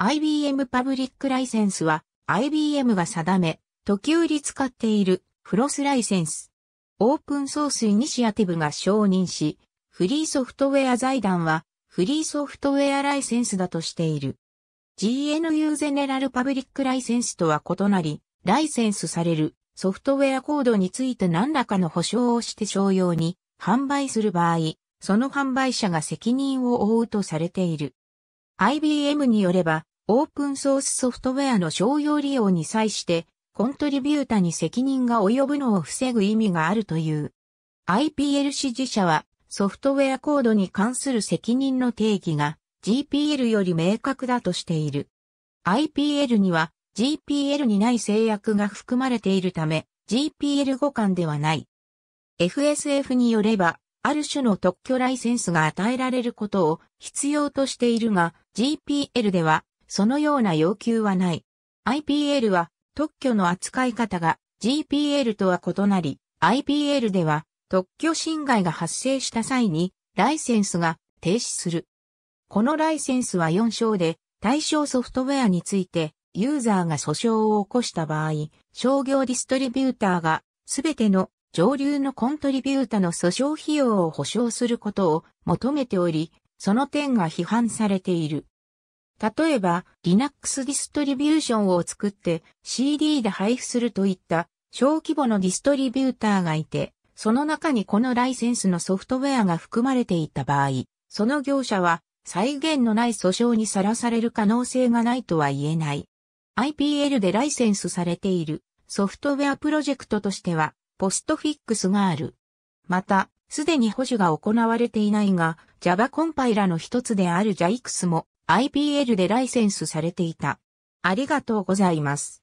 IBM パブリックライセンスは IBM が定め、時折使っているフロスライセンス。オープンソースイニシアティブが承認し、フリーソフトウェア財団はフリーソフトウェアライセンスだとしている。GNU ゼネラルパブリックライセンスとは異なり、ライセンスされるソフトウェアコードについて何らかの保証をして商用に販売する場合、その販売者が責任を負うとされている。IBM によれば、オープンソースソフトウェアの商用利用に際して、コントリビュータに責任が及ぶのを防ぐ意味があるという。IPL 支持者は、ソフトウェアコードに関する責任の定義が GPL より明確だとしている。IPL には GPL にない制約が含まれているため、GPL 互換ではない。FSF によれば、ある種の特許ライセンスが与えられることを必要としているが、GPL ではそのような要求はない。IPL は特許の扱い方が GPL とは異なり、IPL では特許侵害が発生した際にライセンスが停止する。このライセンスは4章で対象ソフトウェアについてユーザーが訴訟を起こした場合、商業ディストリビューターがすべての上流のコントリビュータの訴訟費用を保証することを求めており、その点が批判されている。例えば、Linux ディストリビューションを作って CD で配布するといった小規模のディストリビューターがいて、その中にこのライセンスのソフトウェアが含まれていた場合、その業者は再現のない訴訟にさらされる可能性がないとは言えない。IPL でライセンスされているソフトウェアプロジェクトとしては、ポストフィックスがある。また、すでに保守が行われていないが、Java コンパイラの一つである JAX も IPL でライセンスされていた。ありがとうございます。